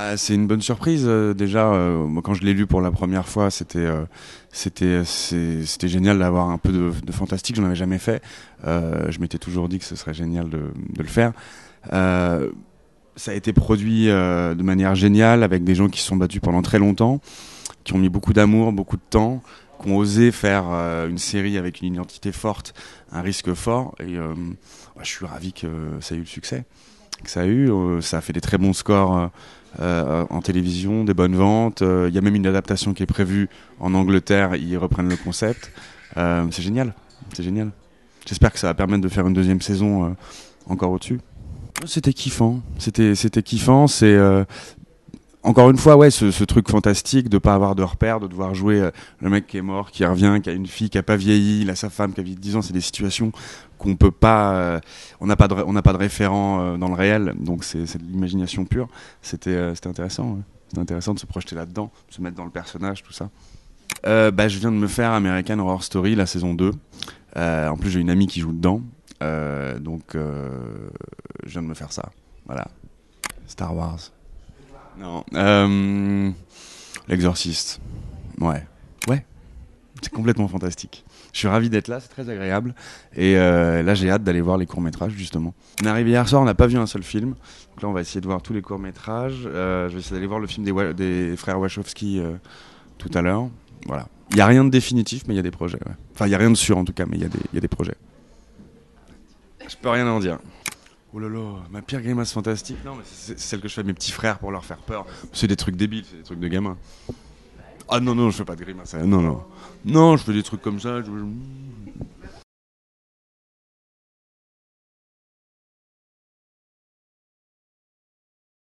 Bah, c'est une bonne surprise. Euh, déjà, euh, quand je l'ai lu pour la première fois, c'était euh, génial d'avoir un peu de, de fantastique. Je n'en avais jamais fait. je m'étais toujours dit que ce serait génial de, le faire. ça a été produit de manière géniale avec des gens qui se sont battus pendant très longtemps, qui ont mis beaucoup d'amour, beaucoup de temps, qui ont osé faire une série avec une identité forte, un risque fort. Et bah, je suis ravi que ça ait eu le succès que ça a eu. Euh, ça a fait des très bons scores euh, euh, en télévision, des bonnes ventes. Il y a même une adaptation qui est prévue en Angleterre. Ils reprennent le concept. c'est génial. C'est génial. J'espère que ça va permettre de faire une deuxième saison encore au-dessus. C'était kiffant. C'était c'était kiffant. C'est encore une fois, ouais, ce, truc fantastique de ne pas avoir de repères, de devoir jouer euh, le mec qui est mort, qui revient, qui a une fille qui a pas vieilli, il a sa femme qui a 10 ans, c'est des situations qu'on peut pas, euh, on n'a pas de, on pas de référent euh, dans le réel, donc c'est de l'imagination pure. C'était, c'était intéressant, intéressant de se projeter là-dedans, de se mettre dans le personnage, tout ça. bah, je viens de me faire American Horror Story la saison 2. en plus, j'ai une amie qui joue dedans, donc je viens de me faire ça. Voilà, Star Wars. Non. Euh, l'exorciste. Ouais. Ouais. C'est complètement fantastique. Je suis ravi d'être là, c'est très agréable. Et euh, là, j'ai hâte d'aller voir les courts-métrages, justement. On est arrivé hier soir, on n'a pas vu un seul film. Donc là, on va essayer de voir tous les courts-métrages. Euh, je vais essayer d'aller voir le film des, des frères Wachowski tout à l'heure. Voilà. Il n'y a rien de définitif, mais il y a des projets. Enfin, il n'y a rien de sûr, en tout cas, mais il y, y a des projets. Je peux rien en dire. Oh là là, ma pire grimace fantastique. Non, mais c'est celle que je fais à mes petits frères pour leur faire peur. C'est des trucs débiles, c'est des trucs de gamins. Ah non, non, je fais pas de grimace. Hein, non, non. Non, je fais des trucs comme ça.